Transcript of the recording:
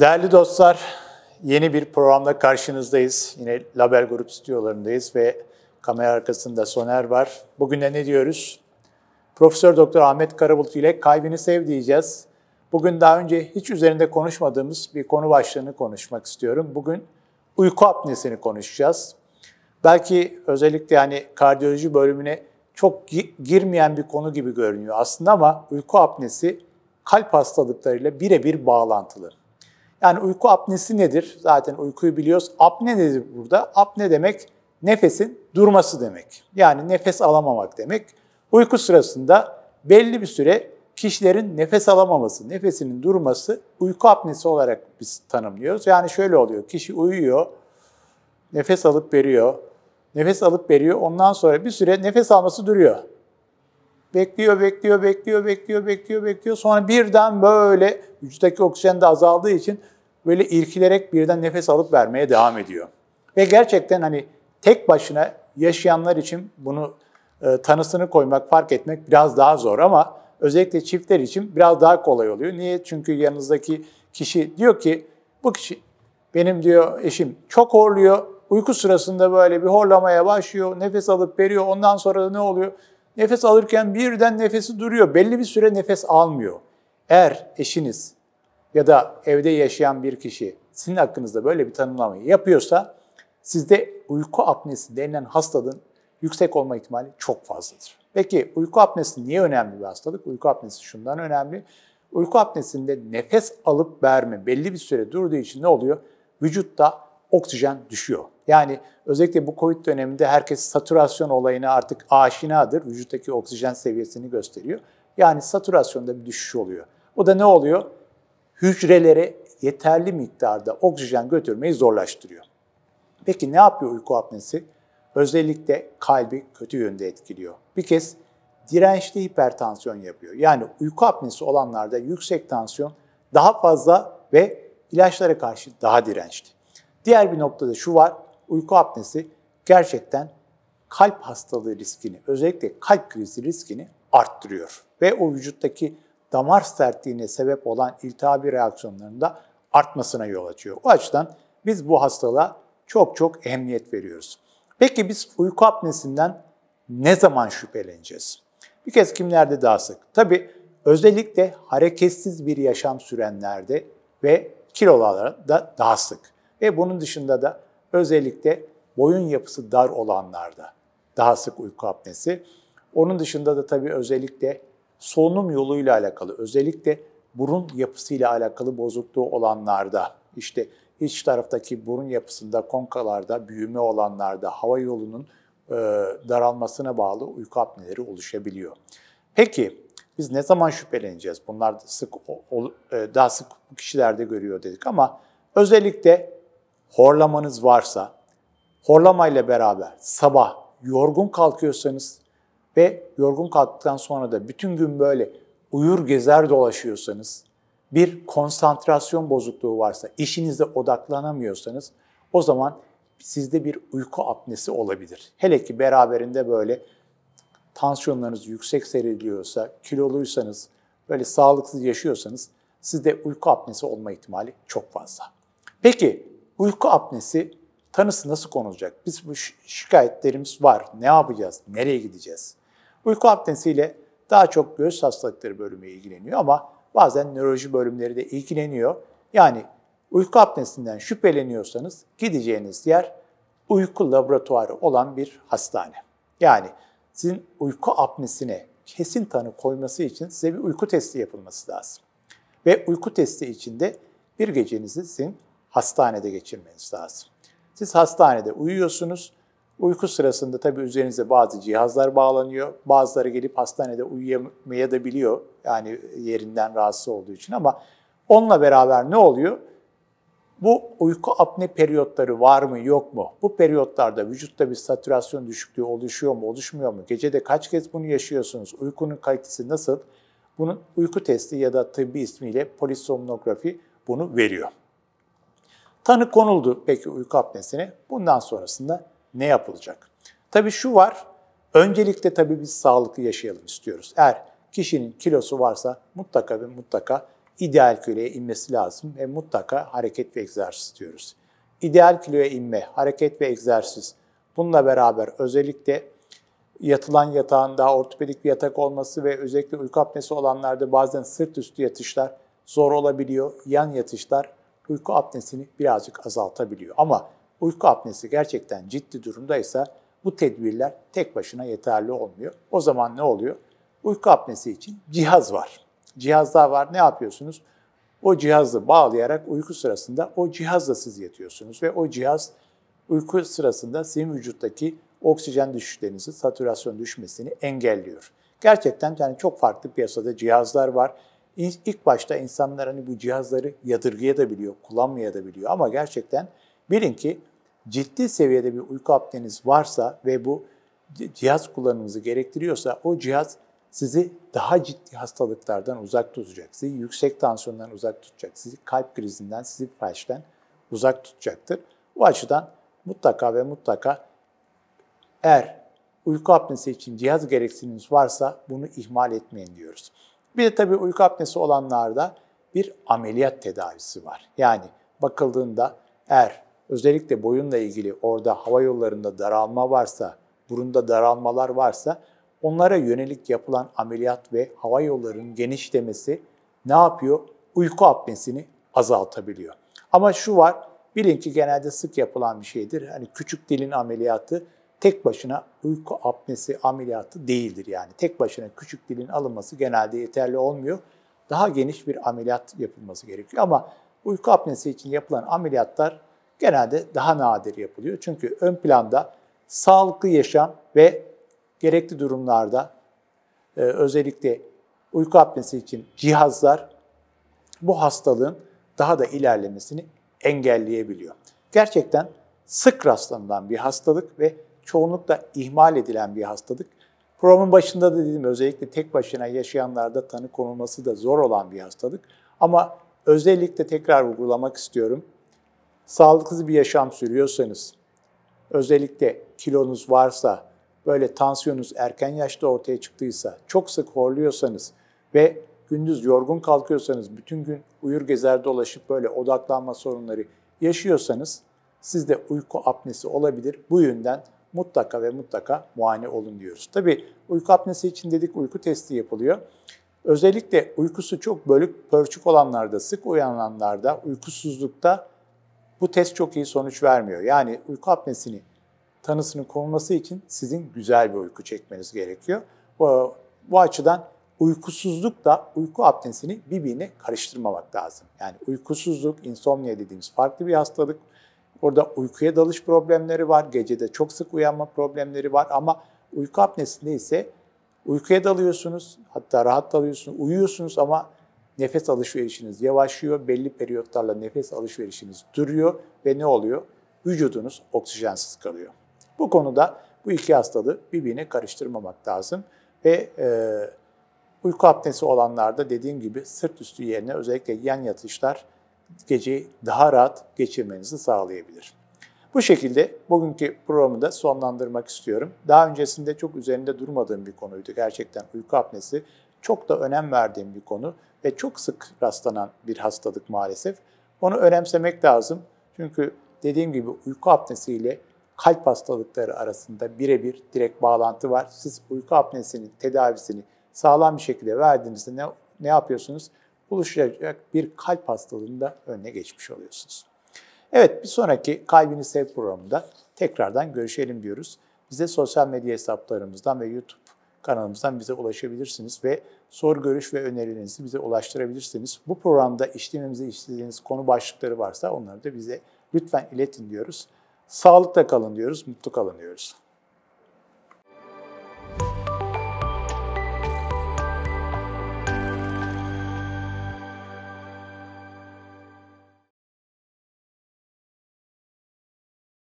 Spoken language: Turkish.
Değerli dostlar, yeni bir programda karşınızdayız. Yine Label Grup stüdyolarındayız ve kamera arkasında Soner var. Bugün de ne diyoruz? Profesör Doktor Ahmet Karabulut ile kaybını Sev diyeceğiz. Bugün daha önce hiç üzerinde konuşmadığımız bir konu başlığını konuşmak istiyorum. Bugün uyku apnesini konuşacağız. Belki özellikle yani kardiyoloji bölümüne çok girmeyen bir konu gibi görünüyor aslında ama uyku apnesi kalp hastalıklarıyla birebir bağlantılı. Yani uyku apnesi nedir? Zaten uykuyu biliyoruz. Apne nedir burada? Apne demek nefesin durması demek. Yani nefes alamamak demek. Uyku sırasında belli bir süre kişilerin nefes alamaması, nefesinin durması uyku apnesi olarak biz tanımlıyoruz. Yani şöyle oluyor, kişi uyuyor, nefes alıp veriyor, nefes alıp veriyor, ondan sonra bir süre nefes alması duruyor. Bekliyor, bekliyor, bekliyor, bekliyor, bekliyor, bekliyor. Sonra birden böyle vücuttaki oksijen de azaldığı için böyle irkilerek birden nefes alıp vermeye devam ediyor. Ve gerçekten hani tek başına yaşayanlar için bunu e, tanısını koymak, fark etmek biraz daha zor ama özellikle çiftler için biraz daha kolay oluyor. Niye? Çünkü yanınızdaki kişi diyor ki bu kişi benim diyor eşim çok horluyor. Uyku sırasında böyle bir horlamaya başlıyor. Nefes alıp veriyor. Ondan sonra ne oluyor? Nefes alırken birden nefesi duruyor. Belli bir süre nefes almıyor. Eğer eşiniz ya da evde yaşayan bir kişi sizin hakkınızda böyle bir tanımlamayı yapıyorsa sizde uyku apnesi denilen hastalığın yüksek olma ihtimali çok fazladır. Peki uyku apnesi niye önemli bir hastalık? Uyku apnesi şundan önemli. Uyku apnesinde nefes alıp verme belli bir süre durduğu için ne oluyor? Vücutta oksijen düşüyor. Yani özellikle bu COVID döneminde herkes satürasyon olayına artık aşinadır. Vücuttaki oksijen seviyesini gösteriyor. Yani satürasyonda bir düşüş oluyor. O da ne oluyor? hücrelere yeterli miktarda oksijen götürmeyi zorlaştırıyor. Peki ne yapıyor uyku apnesi? Özellikle kalbi kötü yönde etkiliyor. Bir kez dirençli hipertansiyon yapıyor. Yani uyku apnesi olanlarda yüksek tansiyon daha fazla ve ilaçlara karşı daha dirençli. Diğer bir noktada şu var, uyku apnesi gerçekten kalp hastalığı riskini, özellikle kalp krizi riskini arttırıyor. Ve o vücuttaki damar sertliğine sebep olan iltihabi reaksiyonlarında artmasına yol açıyor. O açıdan biz bu hastalığa çok çok emniyet veriyoruz. Peki biz uyku apnesinden ne zaman şüpheleneceğiz? Bir kez kimlerde daha sık? Tabii özellikle hareketsiz bir yaşam sürenlerde ve kilolarda daha sık. Ve bunun dışında da özellikle boyun yapısı dar olanlarda daha sık uyku apnesi. Onun dışında da tabii özellikle solunum yoluyla alakalı özellikle burun yapısıyla alakalı bozukluğu olanlarda işte iç taraftaki burun yapısında konkalarda büyüme olanlarda hava yolunun e, daralmasına bağlı uyku apneleri oluşabiliyor. Peki biz ne zaman şüpheleneceğiz? Bunlar sık e, daha sık bu kişilerde görüyor dedik ama özellikle horlamanız varsa horlamayla beraber sabah yorgun kalkıyorsanız ve yorgun kalktıktan sonra da bütün gün böyle uyur gezer dolaşıyorsanız, bir konsantrasyon bozukluğu varsa, işinizde odaklanamıyorsanız o zaman sizde bir uyku apnesi olabilir. Hele ki beraberinde böyle tansiyonlarınız yüksek seyrediyorsa, kiloluysanız, böyle sağlıksız yaşıyorsanız sizde uyku apnesi olma ihtimali çok fazla. Peki uyku apnesi tanısı nasıl konulacak? Biz bu şikayetlerimiz var. Ne yapacağız? Nereye gideceğiz? Uyku abdestiyle daha çok göğüs hastalıkları bölümü ilgileniyor ama bazen nöroloji bölümleri de ilgileniyor. Yani uyku abdestinden şüpheleniyorsanız gideceğiniz yer uyku laboratuvarı olan bir hastane. Yani sizin uyku apnesine kesin tanı koyması için size bir uyku testi yapılması lazım. Ve uyku testi içinde bir gecenizi sizin hastanede geçirmeniz lazım. Siz hastanede uyuyorsunuz Uyku sırasında tabii üzerinize bazı cihazlar bağlanıyor. Bazıları gelip hastanede uyuyamaya da biliyor. Yani yerinden rahatsız olduğu için ama onunla beraber ne oluyor? Bu uyku apne periyotları var mı yok mu? Bu periyotlarda vücutta bir satürasyon düşüklüğü oluşuyor mu oluşmuyor mu? Gecede kaç kez bunu yaşıyorsunuz? Uykunun kalitesi nasıl? Bunun uyku testi ya da tıbbi ismiyle polisomnografi bunu veriyor. Tanı konuldu peki uyku apnesine. Bundan sonrasında ne yapılacak? Tabii şu var, öncelikle tabii biz sağlıklı yaşayalım istiyoruz. Eğer kişinin kilosu varsa mutlaka ve mutlaka ideal kiloya inmesi lazım ve mutlaka hareket ve egzersiz diyoruz. İdeal kiloya inme, hareket ve egzersiz. Bununla beraber özellikle yatılan yatağın daha ortopedik bir yatak olması ve özellikle uyku apnesi olanlarda bazen sırt üstü yatışlar zor olabiliyor. Yan yatışlar uyku apnesini birazcık azaltabiliyor. Ama Uyku apnesi gerçekten ciddi durumdaysa bu tedbirler tek başına yeterli olmuyor. O zaman ne oluyor? Uyku apnesi için cihaz var. Cihazlar var. Ne yapıyorsunuz? O cihazı bağlayarak uyku sırasında o cihazla siz yatıyorsunuz ve o cihaz uyku sırasında sizin vücuttaki oksijen düşüşlerinizi, satürasyon düşmesini engelliyor. Gerçekten yani çok farklı piyasada cihazlar var. İlk başta insanlar hani bu cihazları da biliyor, kullanmaya da biliyor ama gerçekten bilin ki ciddi seviyede bir uyku apneniz varsa ve bu cihaz kullanımınızı gerektiriyorsa o cihaz sizi daha ciddi hastalıklardan uzak tutacak, sizi yüksek tansiyondan uzak tutacak, sizi kalp krizinden, sizi felçten uzak tutacaktır. Bu açıdan mutlaka ve mutlaka eğer uyku apnesi için cihaz gereksinimiz varsa bunu ihmal etmeyin diyoruz. Bir de tabii uyku apnesi olanlarda bir ameliyat tedavisi var. Yani bakıldığında eğer Özellikle boyunla ilgili orada hava yollarında daralma varsa, burunda daralmalar varsa onlara yönelik yapılan ameliyat ve hava yollarının genişlemesi ne yapıyor? Uyku apnesini azaltabiliyor. Ama şu var, bilin ki genelde sık yapılan bir şeydir. Hani küçük dilin ameliyatı tek başına uyku apnesi ameliyatı değildir yani. Tek başına küçük dilin alınması genelde yeterli olmuyor. Daha geniş bir ameliyat yapılması gerekiyor. Ama uyku apnesi için yapılan ameliyatlar genelde daha nadir yapılıyor. Çünkü ön planda sağlıklı yaşam ve gerekli durumlarda e, özellikle uyku apnesi için cihazlar bu hastalığın daha da ilerlemesini engelleyebiliyor. Gerçekten sık rastlanılan bir hastalık ve çoğunlukla ihmal edilen bir hastalık. Programın başında da dedim özellikle tek başına yaşayanlarda tanı konulması da zor olan bir hastalık. Ama özellikle tekrar vurgulamak istiyorum sağlıklı bir yaşam sürüyorsanız, özellikle kilonuz varsa, böyle tansiyonunuz erken yaşta ortaya çıktıysa, çok sık horluyorsanız ve gündüz yorgun kalkıyorsanız, bütün gün uyur gezer dolaşıp böyle odaklanma sorunları yaşıyorsanız sizde uyku apnesi olabilir. Bu yönden mutlaka ve mutlaka muayene olun diyoruz. Tabii uyku apnesi için dedik uyku testi yapılıyor. Özellikle uykusu çok bölük pörçük olanlarda, sık uyananlarda, uykusuzlukta bu test çok iyi sonuç vermiyor. Yani uyku apnesini tanısının konulması için sizin güzel bir uyku çekmeniz gerekiyor. Bu, bu açıdan uykusuzluk da uyku apnesini birbirine karıştırmamak lazım. Yani uykusuzluk, insomnia dediğimiz farklı bir hastalık. Orada uykuya dalış problemleri var, gecede çok sık uyanma problemleri var ama uyku apnesinde ise uykuya dalıyorsunuz, hatta rahat dalıyorsunuz, uyuyorsunuz ama nefes alışverişiniz yavaşlıyor, belli periyotlarla nefes alışverişiniz duruyor ve ne oluyor? Vücudunuz oksijensiz kalıyor. Bu konuda bu iki hastalığı birbirine karıştırmamak lazım ve e, uyku apnesi olanlarda dediğim gibi sırt üstü yerine özellikle yan yatışlar geceyi daha rahat geçirmenizi sağlayabilir. Bu şekilde bugünkü programı da sonlandırmak istiyorum. Daha öncesinde çok üzerinde durmadığım bir konuydu gerçekten uyku apnesi çok da önem verdiğim bir konu ve çok sık rastlanan bir hastalık maalesef. Onu önemsemek lazım. Çünkü dediğim gibi uyku apnesiyle kalp hastalıkları arasında birebir direkt bağlantı var. Siz uyku apnesinin tedavisini sağlam bir şekilde verdiğinizde ne, ne yapıyorsunuz? buluşacak bir kalp hastalığında önüne geçmiş oluyorsunuz. Evet bir sonraki Kalbini Sev programında tekrardan görüşelim diyoruz. Bize sosyal medya hesaplarımızdan ve YouTube kanalımızdan bize ulaşabilirsiniz ve soru, görüş ve önerilerinizi bize ulaştırabilirsiniz. Bu programda işlememizi istediğiniz konu başlıkları varsa onları da bize lütfen iletin diyoruz. Sağlıkla kalın diyoruz, mutlu kalın diyoruz.